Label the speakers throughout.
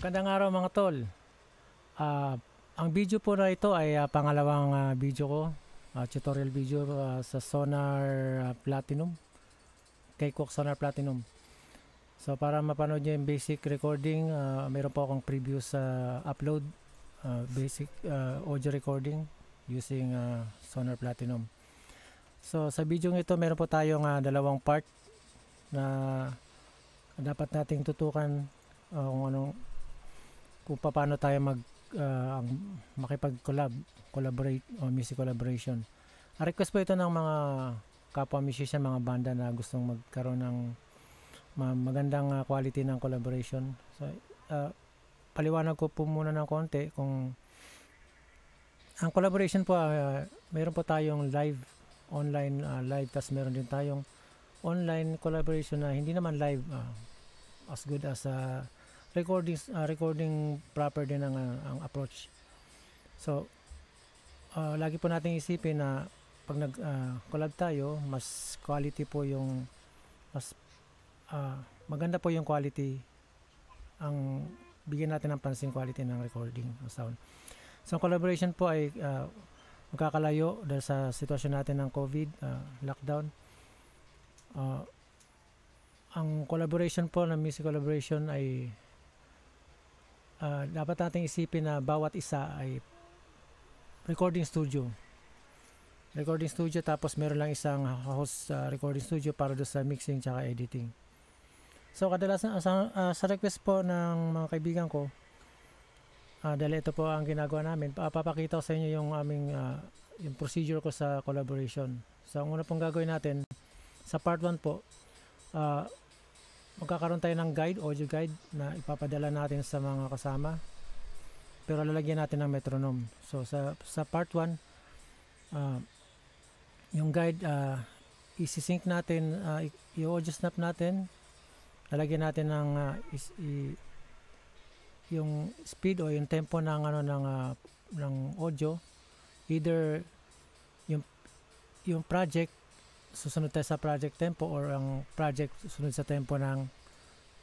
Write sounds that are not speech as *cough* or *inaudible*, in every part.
Speaker 1: Magandang araw mga tol. Uh, ang video po na ito ay uh, pangalawang uh, video ko, uh, tutorial video uh, sa Sonar uh, Platinum, kay Cook Sonar Platinum. So para mapanood nyo yung basic recording, uh, mayroon po akong previous uh, upload, uh, basic uh, audio recording using uh, Sonar Platinum. So sa video ito meron po tayong uh, dalawang part na dapat nating tutukan uh, kung anong kung paano tayo mag uh, makipag-collab, collaborate o music collaboration. A request po ito ng mga kapwa musician, mga banda na gustong magkaroon ng magandang ah, quality ng collaboration. So, uh, paliwanag ko po muna ng konti kung ang collaboration po, uh, meron po tayong live, online uh, live, tapos meron din tayong online collaboration na hindi naman live, uh, as good as uh, recording uh, ah, recording proper din ang, ah, ang approach. So uh, lagi po nating isipin na pag nag uh, collab tayo, mas quality po yung mas uh, maganda po yung quality ang bigyan natin ng pansin quality ng recording ng sound. So ang collaboration po ay uh, magkakalayo dahil sa sitwasyon natin ng COVID, uh, lockdown. Uh, ang collaboration po ng music collaboration ay uh, dapat natin isipin na bawat isa ay recording studio. Recording studio tapos meron lang isang host uh, recording studio para do sa mixing tsaka editing. So kadalasan uh, sa, uh, sa request po ng mga kaibigan ko uh, dahil ito po ang ginagawa namin, papakita ko sa inyo yung aming uh, yung procedure ko sa collaboration. So ang una pong gagawin natin sa part 1 po uh, magkakaroon tayo ng guide, audio guide na ipapadala natin sa mga kasama. Pero lalagyan natin ng metronome. So sa sa part 1, uh, ah, yung guide uh, isi-sync natin, uh, i-audio snap natin. Lalagyan natin ng uh, is, i, yung speed o yung tempo ng ano ng uh, ng audio either yung yung project susunod tayo sa project tempo or ang project susunod sa tempo ng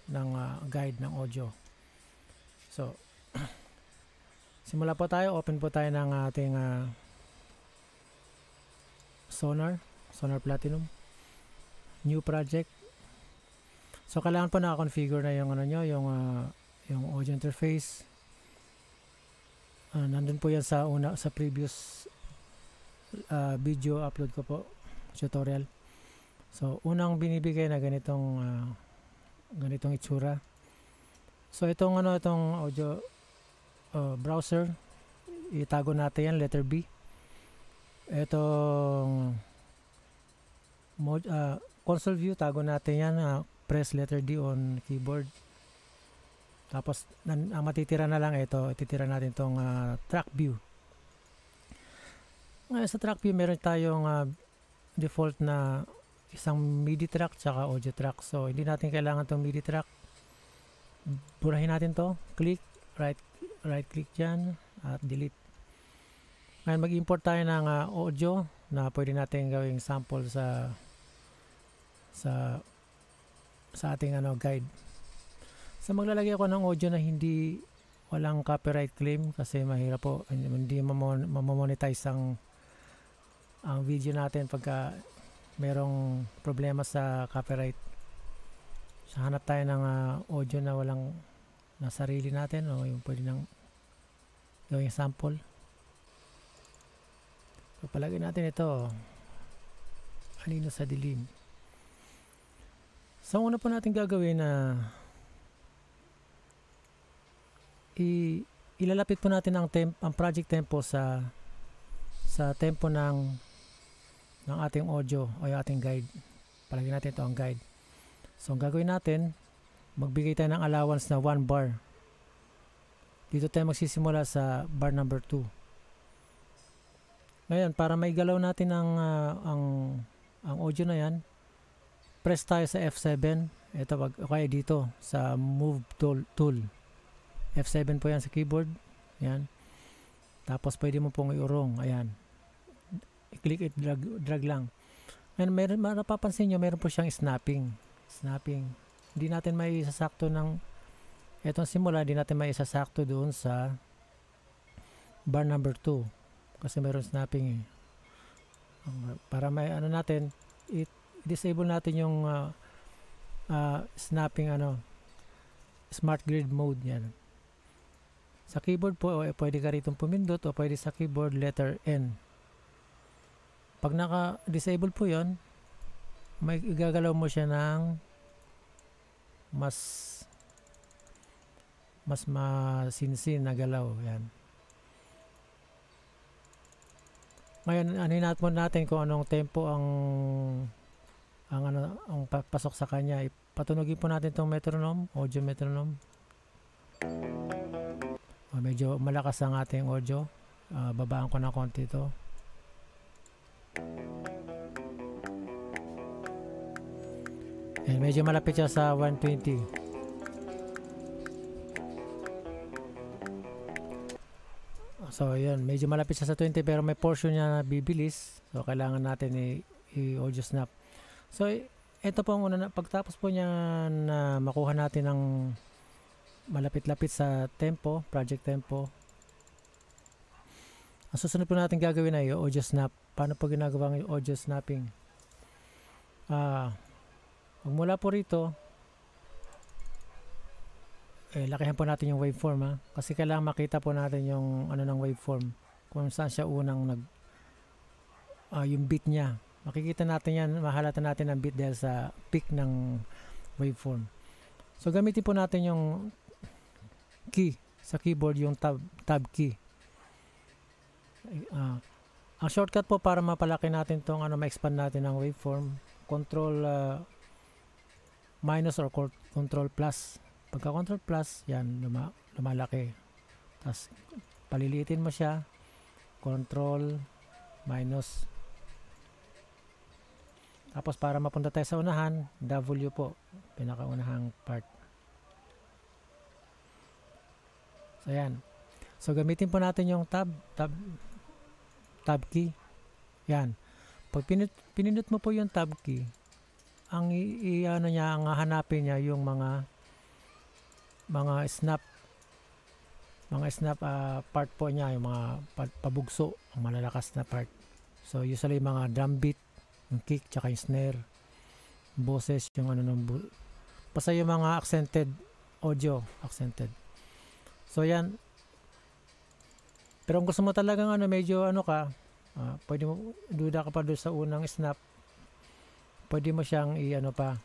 Speaker 1: ng uh, guide ng audio. So, *clears throat* simula po tayo. Open po tayo ng ating uh, Sonar, Sonar Platinum. New project. So, kailangan po naka-configure na yung ano nyo, yung, uh, yung audio interface. Uh, nandun po yan sa, una, sa previous uh, video upload ko po tutorial. So, unang binibigay na ganitong uh, ganitong itsura. So, itong ano itong audio uh, browser itago natin yan letter B. Itong mod, uh, console view tago natin yan uh, press letter D on keyboard. Tapos nan, uh, matitira na lang ito, ititira natin tong uh, track view. Ngayon sa track view meron tayong uh, default na isang MIDI track tsaka audio track. So, hindi natin kailangan tong MIDI track. Burahin natin to. Click, right, right click dyan, at delete. Ngayon, mag-import tayo ng uh, audio na pwede natin gawing sample sa sa sa ating ano guide. Sa so, maglalagay ako ng audio na hindi walang copyright claim kasi mahirap po hindi mamonetize ang ang video natin pagka merong problema sa copyright so hanap tayo ng uh, audio na walang na sarili natin o yung pwede nang gawing sample so natin ito kanino sa dilim so una po natin gagawin na uh, i ilalapit po natin ang, temp, ang project tempo sa sa tempo ng ng ating audio o yung ating guide. Palagyan natin ito ang guide. So ang gagawin natin, magbigay tayo ng allowance na 1 bar. Dito tayo magsisimula sa bar number 2. Ngayon, para may galaw natin ang, uh, ang, ang audio na yan, press tayo sa F7. Ito, wag, okay, dito sa move tool, tool. F7 po yan sa keyboard. Yan. Tapos pwede mo pong iurong. Ayan click it, drag, drag lang. And meron, mapapansin niyo meron po siyang snapping. Snapping. Hindi natin may isasakto ng, etong simula, hindi natin may isasakto doon sa bar number 2. Kasi meron snapping eh. Para may ano natin, it, disable natin yung uh, uh, snapping ano, smart grid mode niyan. Sa keyboard po, o, eh, pwede ka rito pumindot o pwede sa keyboard letter N. Pag naka-disable po yon may igagalaw mo siya ng mas mas masinsin na galaw. Yan. Ngayon, aninat mo natin kung anong tempo ang ang ano ang pasok sa kanya. Patunogin po natin tong metronome, audio metronome. O, ah, medyo malakas ang ating audio. Uh, babaan ko na konti ito. Ayan, eh, medyo malapit siya sa 120. So, ayan. Medyo malapit siya sa 20 pero may portion niya na bibilis. So, kailangan natin i-audio snap. So, ito po ang una. Na, pagtapos po niya na makuha natin ng malapit-lapit sa tempo, project tempo, ang susunod po natin gagawin ay audio snap paano po ginagawa ng audio snapping. Ah, mula po rito, eh, lakihan po natin yung waveform ha. Kasi kailangan makita po natin yung ano ng waveform. Kung saan siya unang nag, uh, yung beat niya. Makikita natin yan, mahalata natin ang beat dahil sa peak ng waveform. So gamitin po natin yung key sa keyboard yung tab tab key. Uh, ang shortcut po para mapalaki natin tong ano ma-expand natin ang waveform, control uh, minus or control plus. Pagka control plus, yan luma, lumalaki. Tapos paliliitin mo siya, control minus. Tapos para mapunta tayo sa unahan, W po, pinakaunahang part. So yan. So gamitin po natin yung tab, tab tab key. Yan. Pag pinut, pinindot mo po yung tab key, ang i, ano niya, ang hahanapin niya yung mga mga snap mga snap uh, part po niya, yung mga pabugso, ang malalakas na part. So usually mga drum beat, yung kick, tsaka yung snare, boses, yung ano nung basta yung mga accented audio, accented. So yan, pero kung gusto mo talagang ano, medyo ano ka, uh, pwede mo, duda ka pa doon sa unang snap, pwede mo siyang i-ano pa.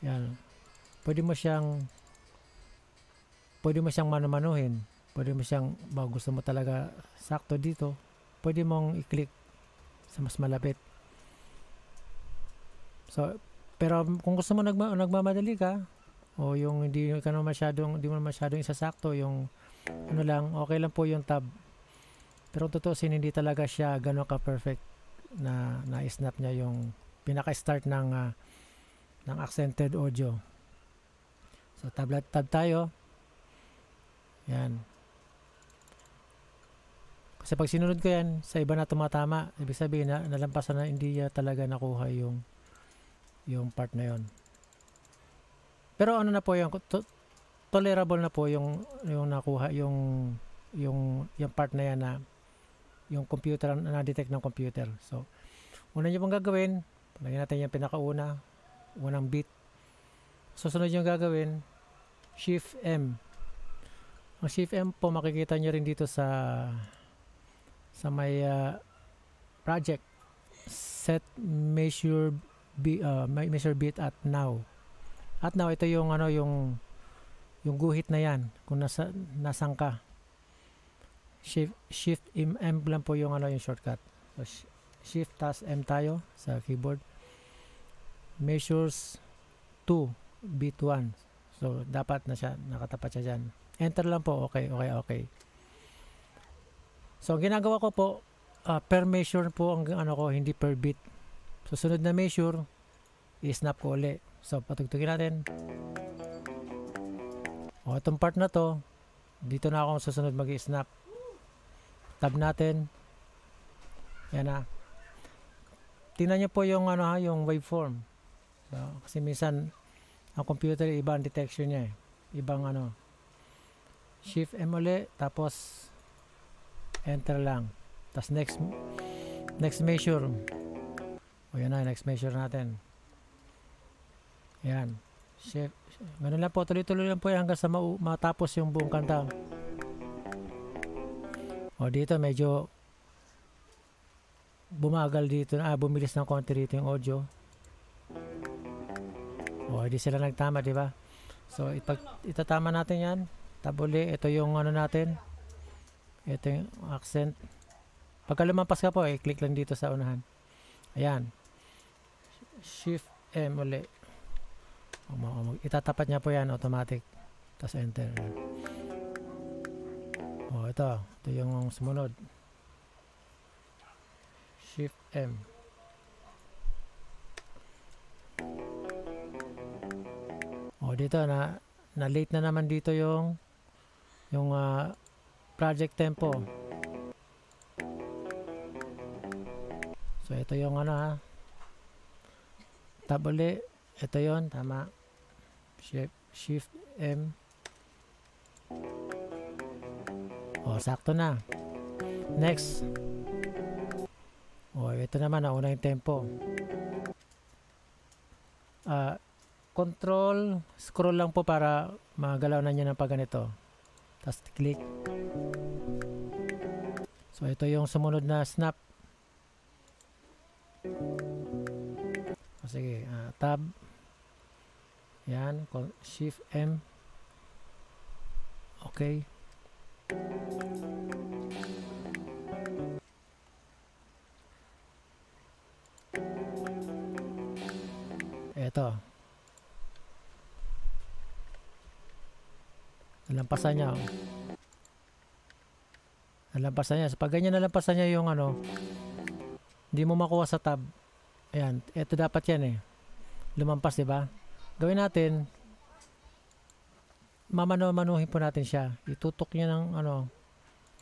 Speaker 1: Yan. Pwede mo siyang, pwede mo siyang manamanuhin. Pwede mo siyang, ba, gusto mo talaga sakto dito, pwede mong i-click sa mas malapit. So, pero kung gusto mo nagma, nagmamadali ka, o yung hindi ka na masyadong, hindi mo masyadong isasakto, yung ano lang, okay lang po yung tab. Pero totoo sin hindi talaga siya gano'n ka-perfect na na-snap niya yung pinaka-start ng uh, ng accented audio. So tab, tab tayo. Yan. Kasi pag sinunod ko yan, sa iba na tumatama, ibig sabihin na nalampasan na hindi uh, talaga nakuha yung yung part na yon. Pero ano na po yung tolerable na po yung yung nakuha yung yung yung part na yan na yung computer na detect ng computer. So una niyo pong gagawin, lagyan natin yung pinakauna, unang bit. Susunod sunod yung gagawin, Shift M. Ang Shift M po makikita niyo rin dito sa sa may uh, project set measure be, uh, measure bit at now. At now ito yung ano yung yung guhit na yan kung nasa nasan ka shift shift M, M lang po yung ano yung shortcut so, sh shift tas M tayo sa keyboard measures 2 bit 1 so dapat na siya nakatapat siya dyan enter lang po okay okay okay so ang ginagawa ko po uh, per measure po ang ano ko hindi per bit so sunod na measure i-snap ko uli so patugtugin natin o, itong part na to, dito na ako susunod mag-snap. Tab natin. Yan na. Ah. Tingnan nyo po yung, ano, ha, ah, yung waveform. So, kasi minsan, ang computer, iba ang detection niya eh. Ibang ano. Shift M ulit, tapos enter lang. Tapos next, next measure. O yan na, next measure natin. Yan. Chef, ganun lang po. Tuloy-tuloy lang po yan hanggang sa matapos yung buong kanta. O dito medyo bumagal dito. Ah, bumilis ng konti dito yung audio. O, hindi sila nagtama, di ba? So, ipag, itatama natin yan. Tabuli, ito yung ano natin. Ito yung accent. Pagka lumampas ka po, i-click eh, lang dito sa unahan. Ayan. Shift M ulit. Umuumog. Itatapat niya po yan automatic. Tapos enter. O, ito. Ito yung sumunod. Shift M. O, dito na na late na naman dito yung yung uh, project tempo. So ito yung ano ha. Ah. Tabuli ito yon tama. Shift, shift M. O, sakto na. Next. O, ito naman, nauna yung tempo. Uh, control, scroll lang po para magalaw na nyo ng pag ganito. Tapos click. So, ito yung sumunod na snap. call shift M okay eto nalampasan niya nalampasan niya so pag ganyan nalampasan niya yung ano hindi mo makuha sa tab ayan eto dapat yan eh lumampas di ba gawin natin mamano-manuhin po natin siya. Itutok niya ng ano,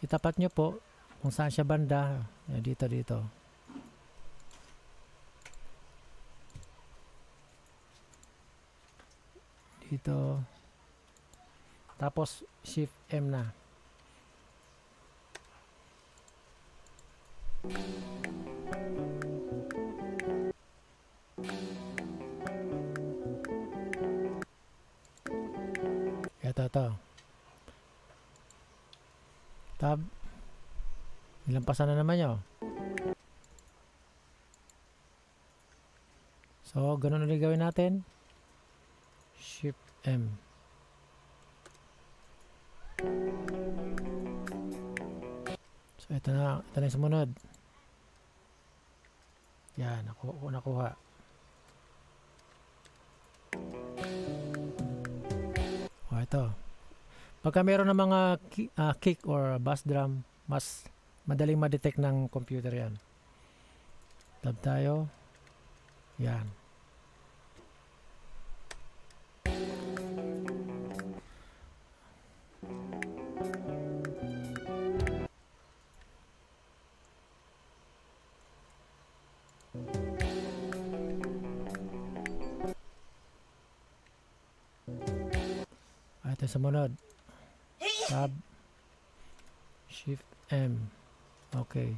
Speaker 1: itapat niyo po kung saan siya banda. Eh, dito, dito. Dito. Tapos, shift M na. Thank you. Ito, ito. Tab. Nilampasan na naman yun. So, ganun ulit gawin natin. Shift M. So, ito na. Ito na yung sumunod. Yan, naku nakuha. ito. Pagka meron ng mga uh, kick or bass drum, mas madaling ma-detect ng computer yan. Tab tayo. Yan. sumunod. Eh. Tab. Shift M. Okay.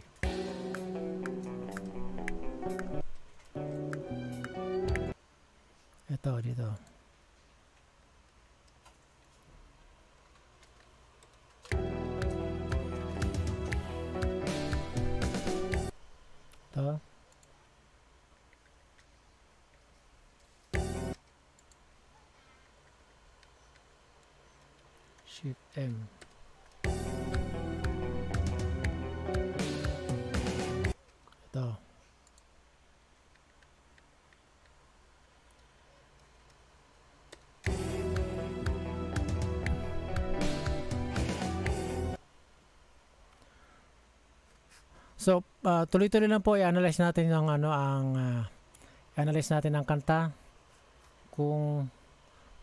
Speaker 1: uh, tuloy-tuloy lang po i-analyze natin ang ano ang uh, ah, analyze natin ang kanta kung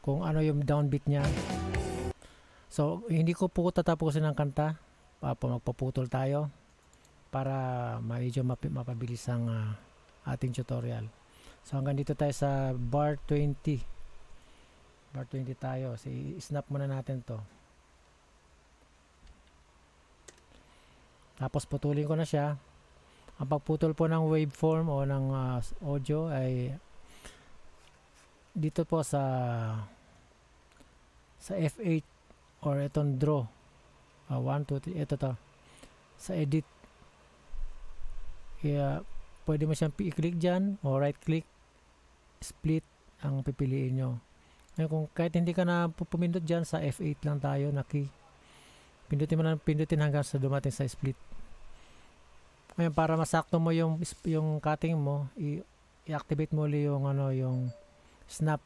Speaker 1: kung ano yung downbeat niya. So hindi ko po tatapusin ang kanta uh, magpaputol tayo para medyo map mapabilis ang uh, ating tutorial. So hanggang dito tayo sa bar 20. Bar 20 tayo. So, snap muna natin 'to. Tapos putulin ko na siya. Ang pagputol po ng waveform o ng uh, audio ay dito po sa sa F8 or itong draw. Uh, 1, 2, 3, ito to. Sa edit. Kaya pwede mo siyang i-click dyan o right click split ang pipiliin nyo. Ngayon kung kahit hindi ka na pumindot dyan sa F8 lang tayo na key. Pindutin mo na pindutin hanggang sa dumating sa split. Ngayon para masakto mo yung yung cutting mo, i-activate mo uli yung ano yung snap.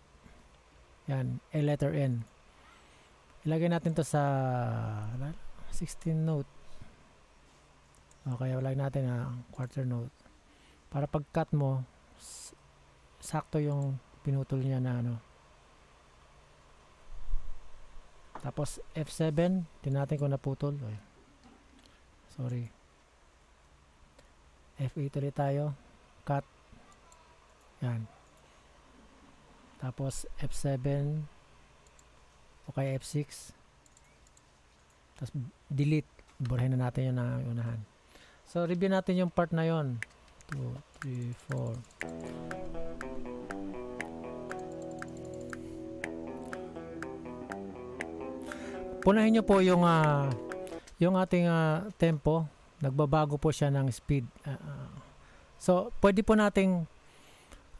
Speaker 1: Yan, A letter N. Ilagay natin to sa 16 note. Okay, ilagay natin ang quarter note. Para pag-cut mo, sakto yung pinutol niya na ano. Tapos F7, din natin kung naputol. Sorry. F8 ulit tayo. Cut. Yan. Tapos F7 o kaya F6. Tapos delete. Burahin na natin yung unahan. So review natin yung part na yon. 2, 3, 4. punahin nyo po yung uh, yung ating uh, tempo Nagbabago po siya ng speed. Uh, so, pwede po nating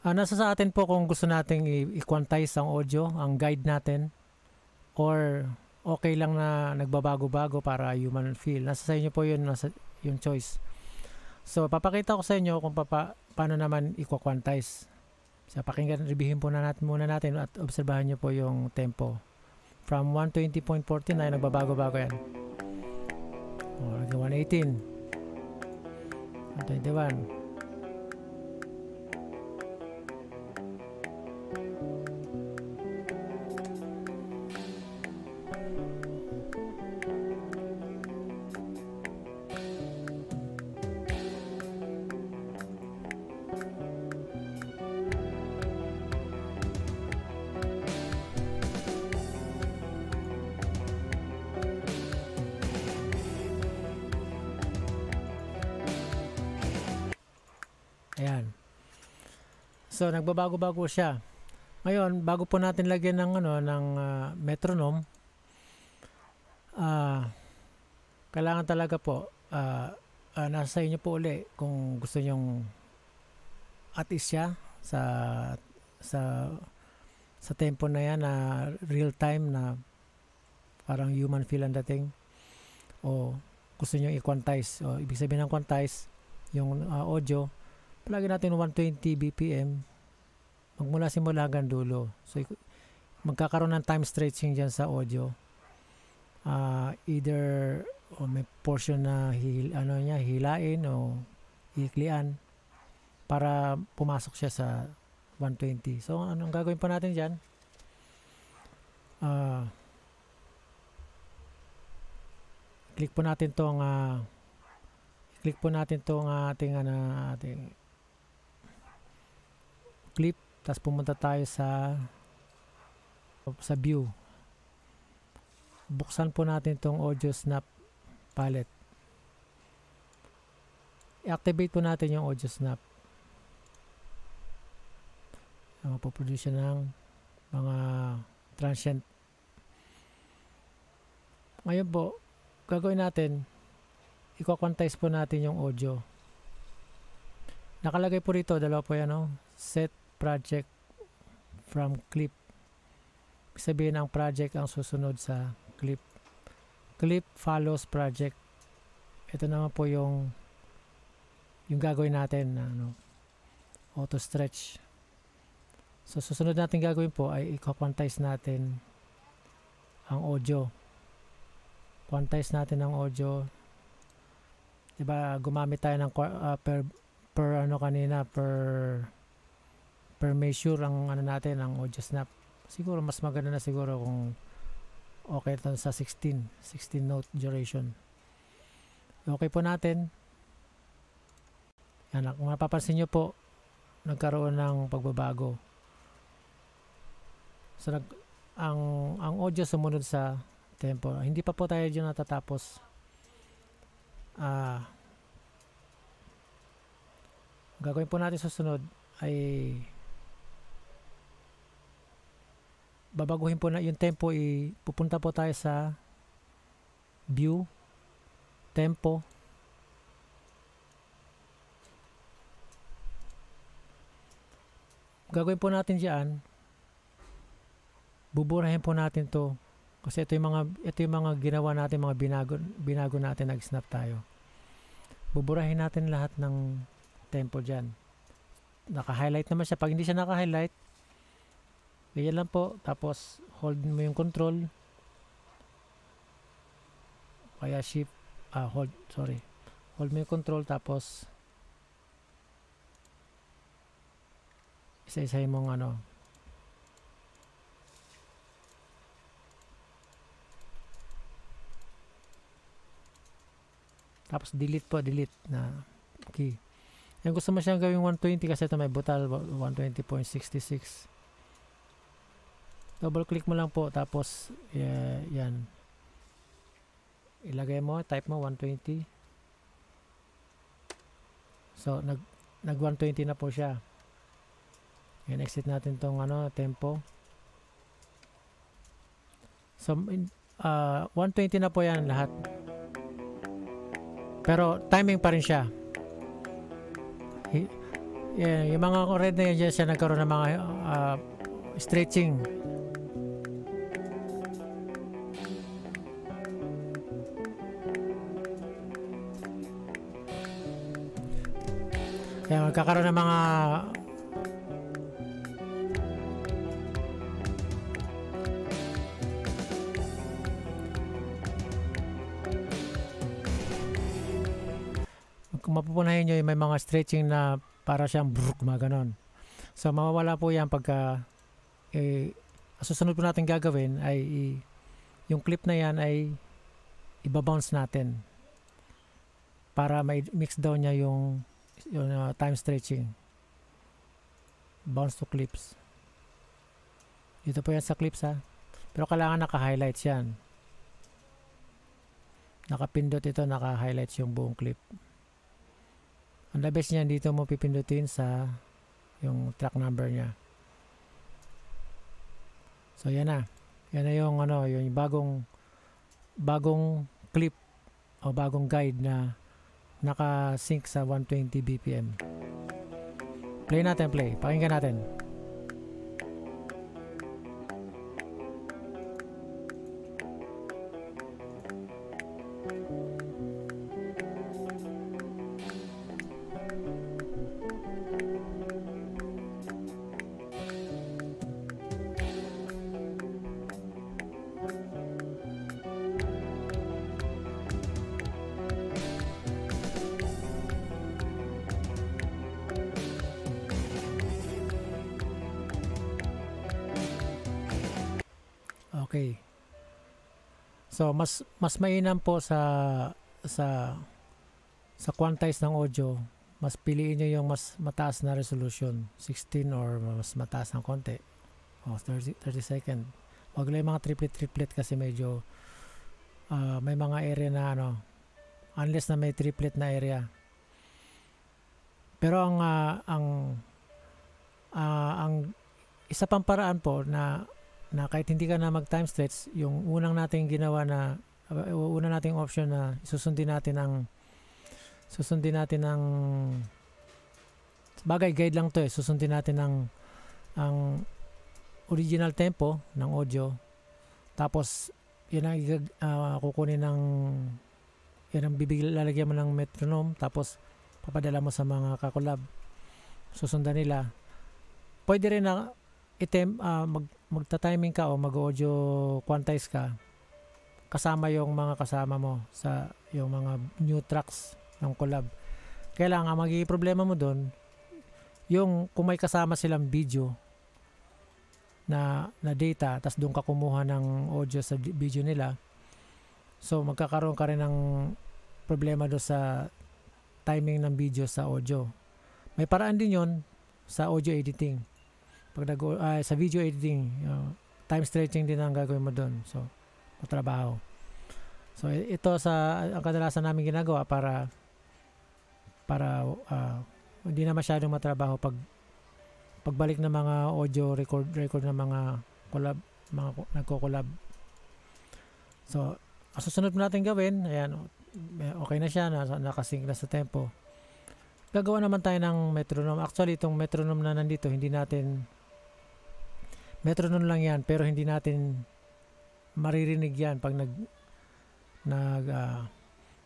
Speaker 1: uh, nasa sa atin po kung gusto nating i-quantize ang audio, ang guide natin or okay lang na nagbabago-bago para human feel. Nasa sa inyo po 'yun, nasa yung choice. So, papakita ko sa inyo kung papa, paano naman i-quantize. So, pakinggan, rebihin po na natin, muna natin at obserbahan nyo po yung tempo. From 120.49, nagbabago-bago yan. Or 118. Bye, Devan. So nagbabago-bago siya. Ngayon, bago po natin lagyan ng ano ng uh, ah, metronome, uh, ah, kailangan talaga po uh, uh, nasa inyo po uli kung gusto niyo atis siya sa sa sa tempo na yan na real time na parang human feel ang dating o gusto niyo i-quantize o ibig sabihin ng quantize yung uh, audio palagi natin 120 BPM magmula simula hanggang dulo. So, magkakaroon ng time stretching dyan sa audio. Uh, either o may portion na hil, ano niya, hilain o iklian para pumasok siya sa 120. So, anong gagawin pa natin dyan? Uh, click po natin tong uh, click po natin tong uh, ating ano ating clip tapos pumunta tayo sa sa view buksan po natin itong audio snap palette i-activate po natin yung audio snap na mapoproduce ng mga transient ngayon po gagawin natin i-quantize po natin yung audio nakalagay po rito dalawa po yan no? Oh. set project from clip. Sabihin ang project ang susunod sa clip. Clip follows project. Ito naman po yung yung gagawin natin na ano, auto stretch. So susunod natin gagawin po ay i-quantize natin ang audio. Quantize natin ang audio. 'Di ba gumamit tayo ng uh, per per ano kanina per per measure ang ano natin ang audio snap siguro mas maganda na siguro kung okay ito sa 16 16 note duration okay po natin yan kung mapapansin nyo po nagkaroon ng pagbabago so nag, ang, ang audio sumunod sa tempo hindi pa po tayo dyan natatapos ah uh, gagawin po natin susunod ay babaguhin po na yung tempo, ipupunta eh, po tayo sa view, tempo, gagawin po natin diyan buburahin po natin to kasi ito yung mga ito yung mga ginawa natin mga binago binago natin nag-snap tayo buburahin natin lahat ng tempo diyan naka-highlight naman siya pag hindi siya naka-highlight Ganyan lang po. Tapos, hold mo yung control. Kaya shift, ah, hold, sorry. Hold mo yung control, tapos, isa-isa mong ano, Tapos delete po, delete na key. Yung gusto mo siyang gawing 120 kasi ito may butal 120.66 double click mo lang po tapos uh, yan ilagay mo type mo 120 so nag nag 120 na po siya yan exit natin tong ano tempo so in, uh, ah, 120 na po yan lahat pero timing pa rin siya yeah, yung mga red na yan siya nagkaroon ng mga uh, stretching Kaya magkakaroon ng mga kung mapupunahin nyo, may mga stretching na para siyang bruk, mga ganon. So, mawawala po yan pagka eh, susunod po natin gagawin ay yung clip na yan ay ibabounce natin para ma-mix down niya yung yung uh, time stretching. Bounce to clips. Dito po yan sa clips ha. Pero kailangan naka-highlights yan. Nakapindot ito, naka-highlights yung buong clip. Ang the best niyan dito mo pipindutin sa yung track number niya. So yan na. Yan na yung ano, yung bagong bagong clip o bagong guide na naka-sync sa 120 BPM. Play natin, play. Pakinggan natin. So mas mas mainam po sa sa sa quantize ng audio, mas piliin niyo yung mas mataas na resolution, 16 or mas mataas ng konti. Oh, 30 30 second. Wag lang mga triplet triplet kasi medyo uh, may mga area na ano unless na may triplet na area. Pero ang uh, ang uh, ang isa pang paraan po na na kahit hindi ka na mag time stretch, yung unang nating ginawa na uh, una nating option na susundin natin ang susundin natin ang bagay guide lang to eh. Susundin natin ang ang original tempo ng audio. Tapos yun ang uh, kukunin ng yun ang bibigil lalagyan mo ng metronome tapos papadala mo sa mga kakolab. Susundan nila. Pwede rin na item uh, mag magta-timing ka o mag-audio quantize ka kasama yung mga kasama mo sa yung mga new tracks ng collab. Kailangan magiging problema mo doon yung kung may kasama silang video na na data tas doon ka kumuha ng audio sa video nila. So magkakaroon ka rin ng problema doon sa timing ng video sa audio. May paraan din 'yon sa audio editing pag nag uh, ah, sa video editing, uh, time stretching din ang gagawin mo doon. So, trabaho. So, ito sa ang kadalasan namin ginagawa para para uh, hindi na masyadong matrabaho pag pagbalik ng mga audio record record ng mga collab mga nagko-collab. So, ang susunod natin gawin, ayan, eh, okay na siya, nakasync na sa tempo. Gagawa naman tayo ng metronome. Actually, itong metronome na nandito, hindi natin Metronome lang yan pero hindi natin maririnig yan pag nag nag uh,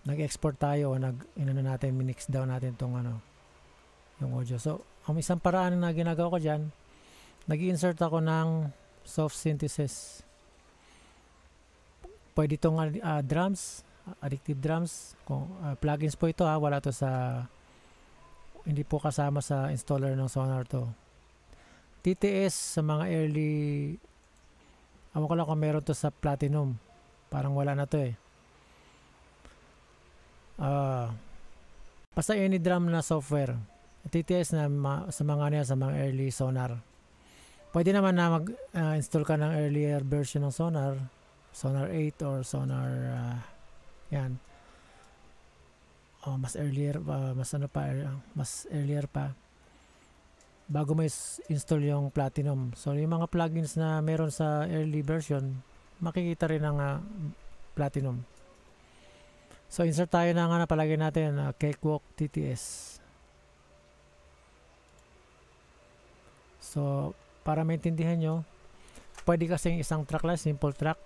Speaker 1: nag-export tayo o nag inano natin minix down natin tong ano yung audio. So, ang isang paraan na ginagawa ko diyan, nag-insert ako ng soft synthesis. Pwede tong uh, drums, addictive drums, kung uh, plugins po ito ha, wala to sa hindi po kasama sa installer ng Sonar to. TTS sa mga early Awan ko lang kung meron to sa Platinum. Parang wala na to eh. Uh, basta any drum na software. TTS na ma- sa mga ano yan, sa mga early sonar. Pwede naman na mag-install ah, ka ng earlier version ng sonar. Sonar 8 or sonar uh, yan. Oh, mas earlier uh, mas ano pa er, mas earlier pa bago mo install yung Platinum. So, yung mga plugins na meron sa early version, makikita rin ang uh, Platinum. So, insert tayo na nga na palagi natin, uh, Cakewalk TTS. So, para maintindihan nyo, pwede kasing isang track lang, simple track.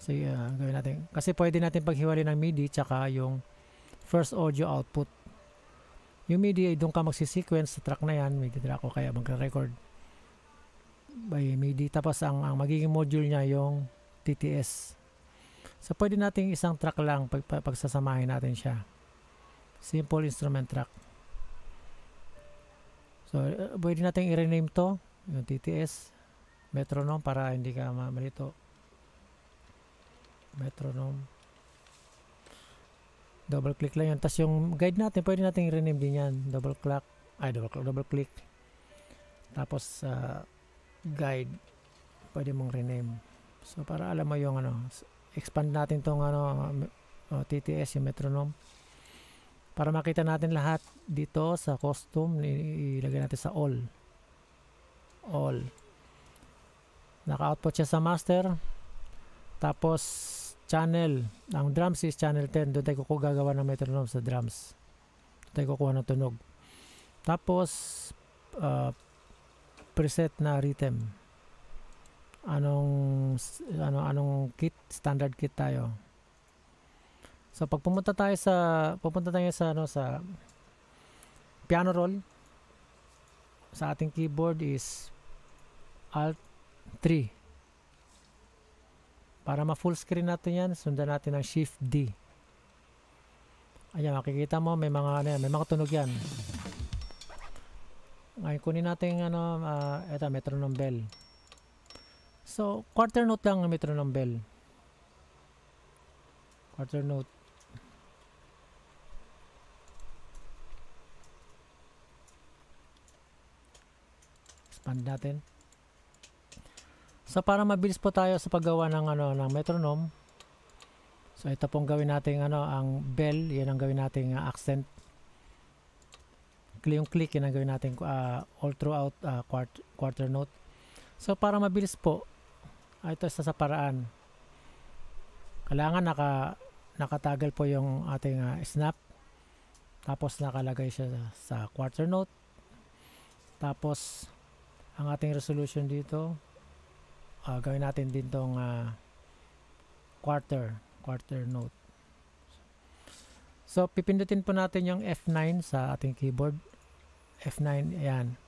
Speaker 1: Sige, so, uh, gawin natin. Kasi pwede natin paghiwalay ng MIDI tsaka yung first audio output. Yung MIDI ay eh, doon ka magsi-sequence sa track na yan, may track kaya magre-record by MIDI. Tapos ang, ang magiging module niya yung TTS. So pwede nating isang track lang pag, pag, pagsasamahin natin siya. Simple instrument track. So uh, pwede nating i-rename to, yung TTS, metronome para hindi ka malito. Metronome double click lang yan tapos yung guide natin pwede natin rename din yan double click ay double click double click tapos uh, guide pwede mong rename so para alam mo yung ano expand natin tong ano uh, TTS yung metronome para makita natin lahat dito sa custom ilagay natin sa all all naka output siya sa master tapos channel. Ang drums is channel 10. Doon tayo kukuha gagawa ng metronome sa drums. Doon tayo kukuha ng tunog. Tapos, uh, preset na rhythm. Anong, ano, anong kit? Standard kit tayo. So, pag pumunta tayo sa, pupunta tayo sa, ano, sa piano roll, sa ating keyboard is Alt 3. Para ma-full screen natin yan, sundan natin ang Shift D. Ayan, makikita mo may mga ano yan, may mga tunog yan. Ngayon kunin natin ano, uh, eto, metronome bell. So, quarter note lang ang metronome bell. Quarter note. Expand natin. So para mabilis po tayo sa paggawa ng ano ng metronome. So ito pong gawin natin ano ang bell, 'yan ang gawin nating uh, accent. Yung click 'yan ang gawin natin uh, ah, all throughout uh, quart quarter note. So para mabilis po, uh, ito isa sa paraan. Kailangan naka nakatagal po yung ating uh, snap. Tapos nakalagay siya sa quarter note. Tapos ang ating resolution dito uh, gawin natin din tong uh, quarter quarter note so pipindutin po natin yung F9 sa ating keyboard F9 ayan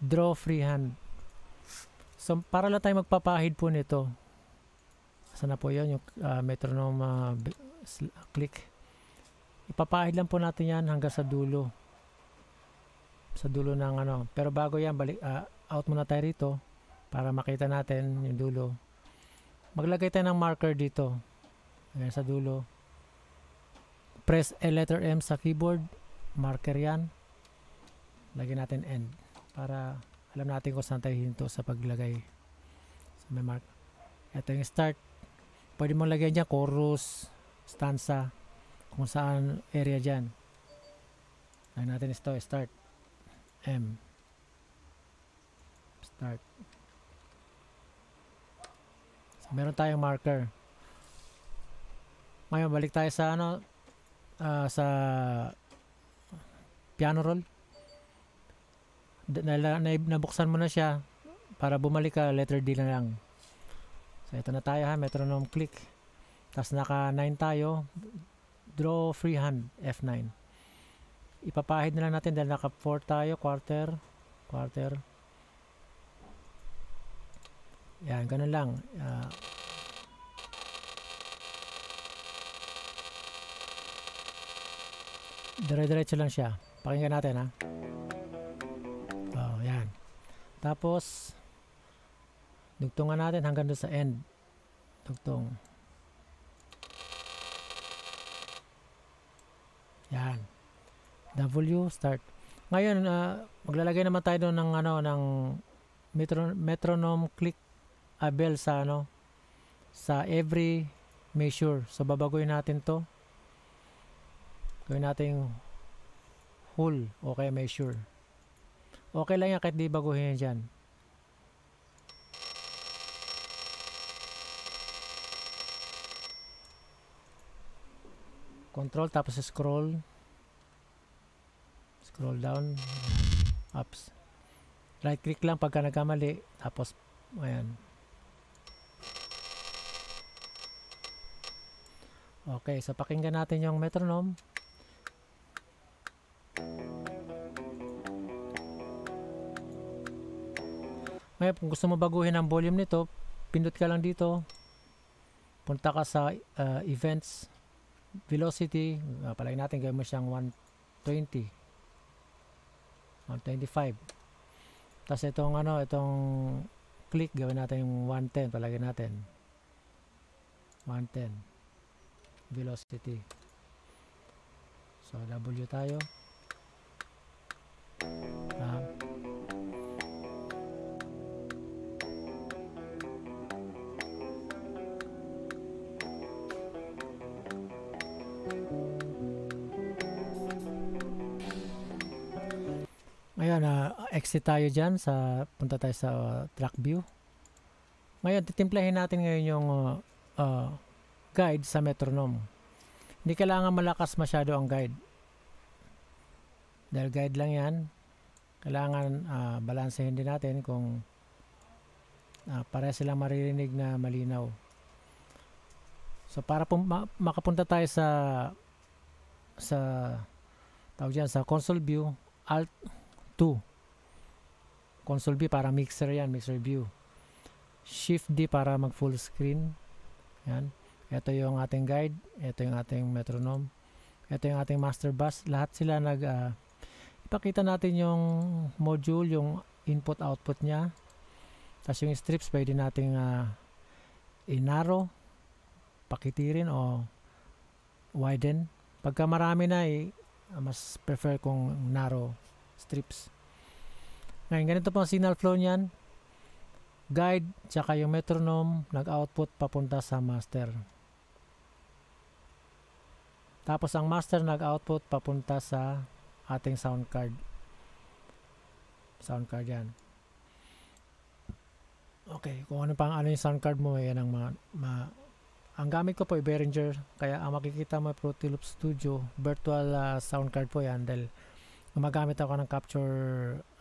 Speaker 1: draw freehand so para lang tayo magpapahid po nito sana po yon yung uh, metronome uh, click ipapahid lang po natin yan hanggang sa dulo sa dulo ng ano pero bago yan balik uh, out muna tayo rito para makita natin yung dulo. Maglagay tayo ng marker dito. Ayan sa dulo. Press a letter M sa keyboard. Marker yan. Lagyan natin end para alam natin kung saan tayo hinto sa paglagay. So, may mark. Ito yung start. Pwede mong lagyan dyan chorus, stanza, kung saan area dyan. Lagyan natin ito, start. M. Start meron tayong marker ngayon balik tayo sa ano uh, sa piano roll dahil na, na, nabuksan mo na siya para bumalik ka letter D na lang so ito na tayo ha metronome click tapos naka 9 tayo draw freehand F9 ipapahid na lang natin dahil naka 4 tayo quarter quarter yan, ganun lang. Uh, Dire-diretso lang siya. Pakinggan natin ha. Oh, yan. Tapos, dugtungan natin hanggang doon sa end. Dugtong. Yan. W start. Ngayon, uh, maglalagay naman tayo doon ng ano ng metron metronome click Abel sa ano sa every measure. So babaguhin natin 'to. Gawin natin whole okay measure. Okay lang yan kahit di baguhin yan dyan. Control tapos scroll. Scroll down. Ups. Right click lang pagka nagkamali. Tapos, ayan. Okay, so pakinggan natin yung metronome. Ngayon, kung gusto mo baguhin ang volume nito, pindot ka lang dito. Punta ka sa uh, events, velocity. Uh, palagay natin gawin mo siyang 120. 125. Tapos itong ano, itong click, gawin natin yung 110. Palagay natin. 110 velocity. So, W tayo. Ah. Ngayon, uh, exit tayo dyan. Sa, punta tayo sa uh, track view. Ngayon, titimplahin natin ngayon yung uh, uh, guide sa metronome. Hindi kailangan malakas masyado ang guide. Dahil guide lang yan, kailangan uh, balansehin din natin kung uh, ah, para silang maririnig na malinaw. So para pum- makapunta tayo sa sa tawag dyan, sa console view, alt 2. Console view para mixer yan, mixer view. Shift D para mag full screen. Yan. Ito yung ating guide, ito yung ating metronome, ito yung ating master bus. Lahat sila nag uh, ipakita natin yung module, yung input output niya. Tapos yung strips pwede nating uh, inaro, pakitirin o widen. Pagka marami na eh, mas prefer kong narrow strips. Ngayon, ganito po ang signal flow niyan. Guide, tsaka yung metronome, nag-output papunta sa master. Tapos ang master nag-output papunta sa ating sound card. Sound card yan. Okay, kung ano pang ano yung sound card mo, yan ang mga, mga ang gamit ko po ay Behringer, kaya ang makikita mo ay Pro T Loop Studio, virtual uh, sound card po yan dahil gumagamit ako ng capture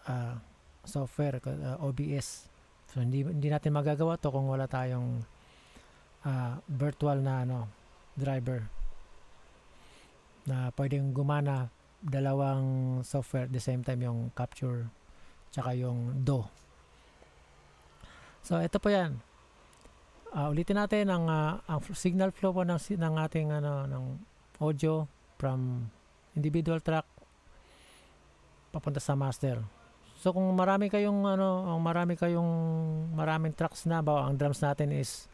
Speaker 1: uh, software, uh, ah, OBS. So hindi, hindi natin magagawa to kung wala tayong uh, virtual na ano, driver na pwedeng gumana dalawang software at the same time yung capture tsaka yung do. So ito po 'yan. Uh, ulitin natin ang, uh, ang signal flow po ng ng ating ano ng audio from individual track papunta sa master. So kung marami kayong ano, ang marami kayong maraming tracks na ba ang drums natin is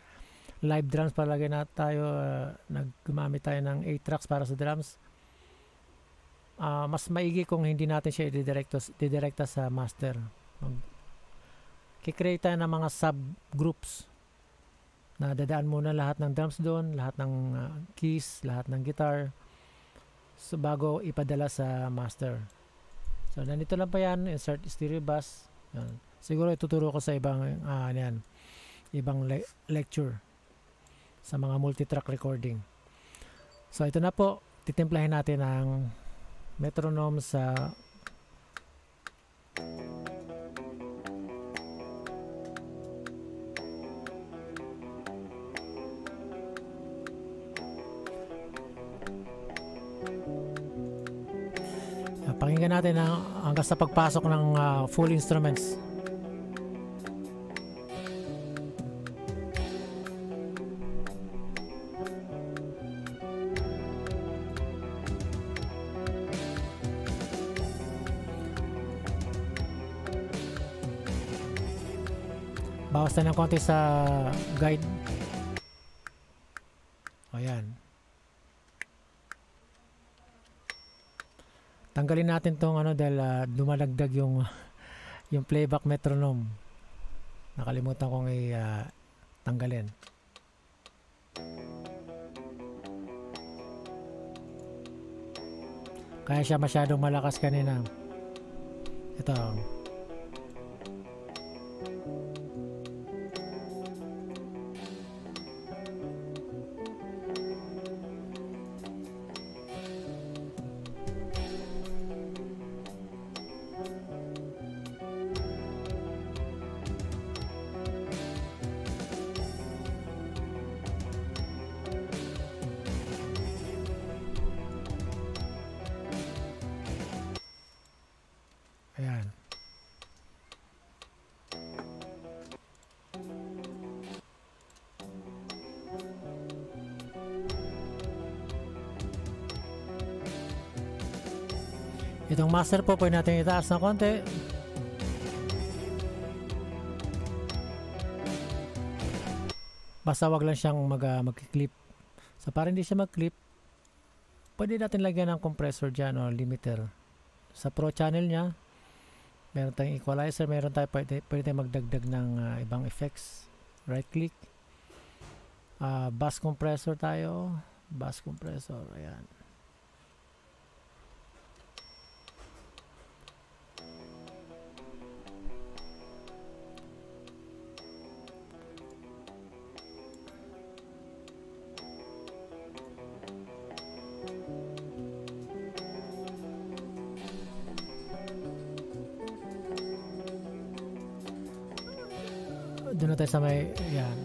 Speaker 1: live drums palagi na tayo uh, ah, naggamit tayo ng 8 tracks para sa drums uh, mas maigi kung hindi natin siya ididirekta, ididirekta sa master. Mag kikreate tayo ng mga subgroups na dadaan muna lahat ng drums doon, lahat ng uh, keys, lahat ng guitar so bago ipadala sa master. So nandito lang pa yan, insert stereo bus. Yan. Siguro ituturo ko sa ibang uh, yan, ibang le lecture sa mga multitrack recording. So ito na po, titimplahin natin ang metronome sa Pakinggan natin ang hanggang sa pagpasok ng uh, full instruments. Taas na ng konti sa guide. O yan. Tanggalin natin tong ano dahil uh, ah, lumalagdag yung *laughs* yung playback metronome. Nakalimutan kong i-tanggalin. Ah, uh, Kaya siya masyadong malakas kanina. Ito. Itong master po pwede natin itaas ng konti. Basta wag lang siyang mag, uh, mag-clip. So para hindi siya mag-clip, pwede natin lagyan ng compressor dyan o limiter. Sa pro channel niya, meron tayong equalizer, meron tayo pwede, pwede tayong magdagdag ng uh, ibang effects. Right click. Uh, bass compressor tayo. Bass compressor, ayan. natin sa may, yan.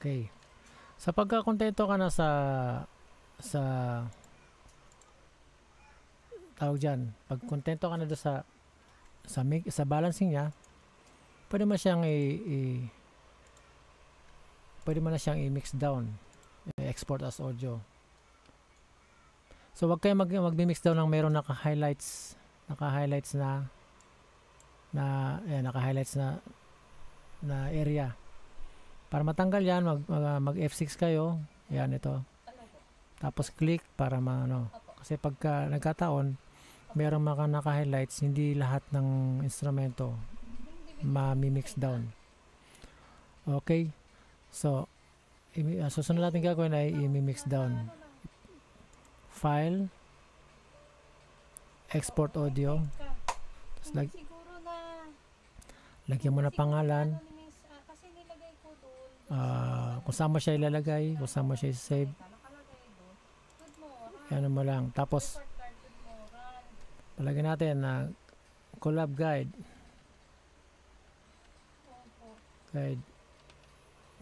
Speaker 1: Okay. Sa pagkakontento ka na sa sa tawag diyan, pag ka na do sa sa, sa balancing niya, pwede mo siyang i, i pwede mo na siyang i-mix down export as audio so wag kayo mag, mag-mix down ng meron naka-highlights naka-highlights na na ayan, naka-highlights na na area para matanggal yan mag, mag, mag F6 kayo yan ito tapos click para maano kasi pagka nagkataon merong mga naka-highlights hindi lahat ng instrumento ma-mix down. Okay? So, ah, susunod natin gagawin ay i-mix down. File, export audio, tapos lag lagyan mo na pangalan, uh, kung saan mo siya ilalagay, kung saan mo siya save. Ano mo lang. Tapos, palagay natin na uh, collab guide. Guide.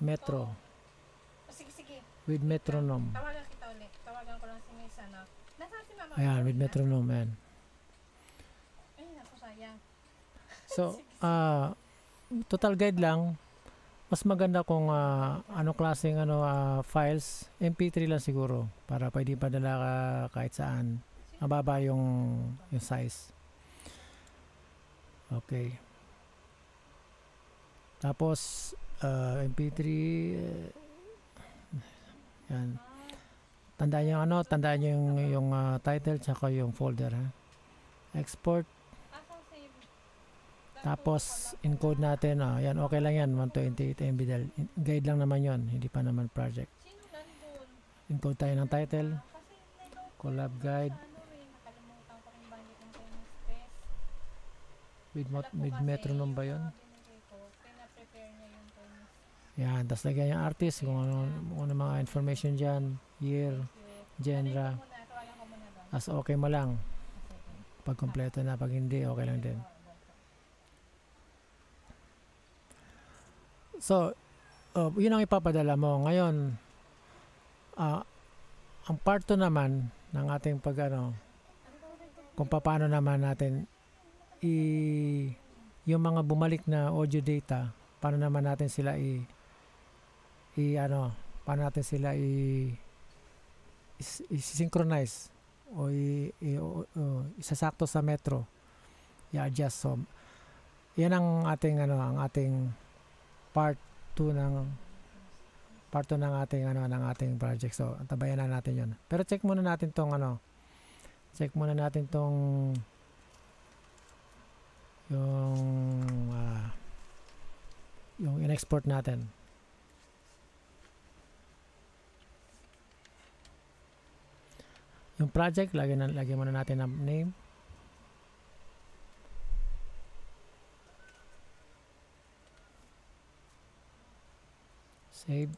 Speaker 1: Metro. Oh, sige, sige.
Speaker 2: With metronome.
Speaker 1: Tawagan kita ulit. Tawagan ko lang si Miss ano. Nasaan si Mama? Ayan, with metronome. Ayan. Ay, naku, sayang. So, *laughs* ah, total guide lang. Mas maganda kung uh, anong klaseng ano, uh, files. MP3 lang siguro. Para pwede padala ka ah, kahit saan. Mababa yung, yung size. Okay. Tapos, uh, ah, MP3, eh, yan. Tandaan yung ano, tandaan yung, yung uh, title tsaka yung folder ha. Export. Tapos, encode natin. Oh, yan, okay lang yan. 128 MB dahil guide lang naman yon Hindi pa naman project. Encode tayo ng title. Collab guide. With, with metronome ba yun? Yan, tapos lagyan yung artist, kung ano, kung ano mga information dyan, year, genre. As okay mo lang. Pag kompleto na, pag hindi, okay lang din. So, uh, yun ang ipapadala mo. Ngayon, uh, ang part 2 naman ng ating pag ano, kung paano naman natin i yung mga bumalik na audio data, paano naman natin sila i i ano paano natin sila i is synchronize o i, i o, o, isasakto sa metro i-adjust so yan ang ating ano ang ating part 2 ng part 2 ng ating ano ng ating project so tabayan na natin yon pero check muna natin tong ano check muna natin tong yung uh, yung in-export natin Yung project, lagi na, lagi muna natin ng name. Save.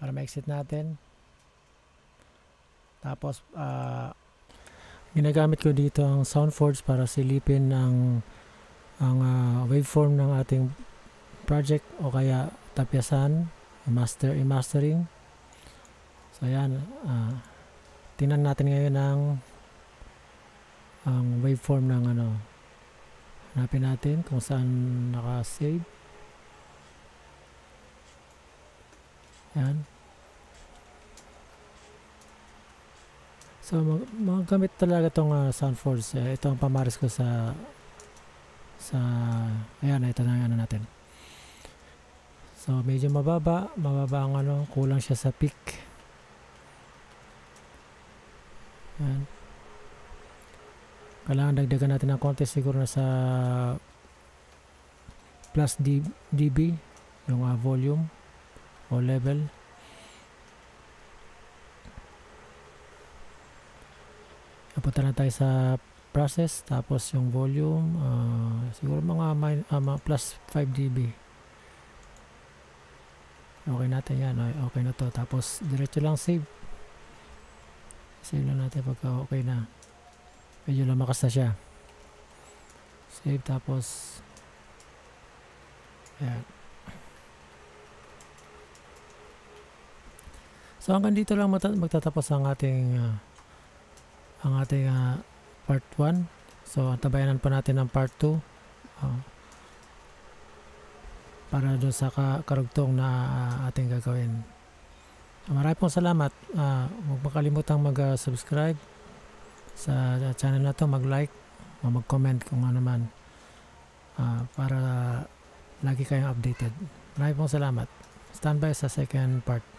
Speaker 1: Para ma-exit natin. Tapos, uh, ginagamit ko dito ang SoundForge para silipin ang ang uh, waveform ng ating project o kaya tapyasan, master, mastering. So, ayan. Uh, Tingnan natin ngayon ang ang waveform ng ano. Hanapin natin kung saan naka-save. Yan. So mag magamit talaga tong uh, ah, SoundForge. Uh, eh, ito ang pamaris ko sa sa ayan ito na ano natin. So medyo mababa, mababa ang ano, kulang siya sa peak. Ayan. Kailangan dagdagan natin ng konti siguro na sa plus D, dB yung uh, volume o level napunta na tayo sa process tapos yung volume uh, siguro mga min, uh, plus 5 dB okay natin yan okay na to tapos diretso lang save save lang natin pagka okay na medyo lumakas na siya save tapos ayan so hanggang dito lang magtatapos ang ating uh, ang ating uh, part 1 so tabayanan pa natin ang part 2 uh, ah, para doon sa karugtong na uh, ating gagawin Maraming pong salamat. Uh, huwag makalimutang mag-subscribe sa channel na to, mag-like o mag-comment kung ano man uh, para lagi kayong updated. Maraming pong salamat. Standby sa second part.